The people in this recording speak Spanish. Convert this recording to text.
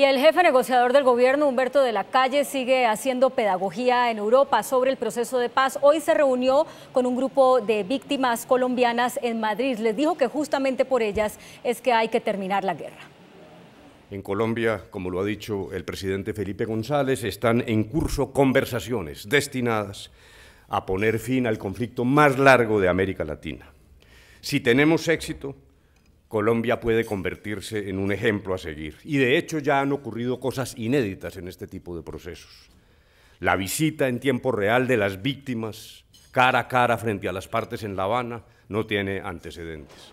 Y el jefe negociador del gobierno, Humberto de la Calle, sigue haciendo pedagogía en Europa sobre el proceso de paz. Hoy se reunió con un grupo de víctimas colombianas en Madrid. Les dijo que justamente por ellas es que hay que terminar la guerra. En Colombia, como lo ha dicho el presidente Felipe González, están en curso conversaciones destinadas a poner fin al conflicto más largo de América Latina. Si tenemos éxito, Colombia puede convertirse en un ejemplo a seguir. Y de hecho ya han ocurrido cosas inéditas en este tipo de procesos. La visita en tiempo real de las víctimas cara a cara frente a las partes en La Habana no tiene antecedentes.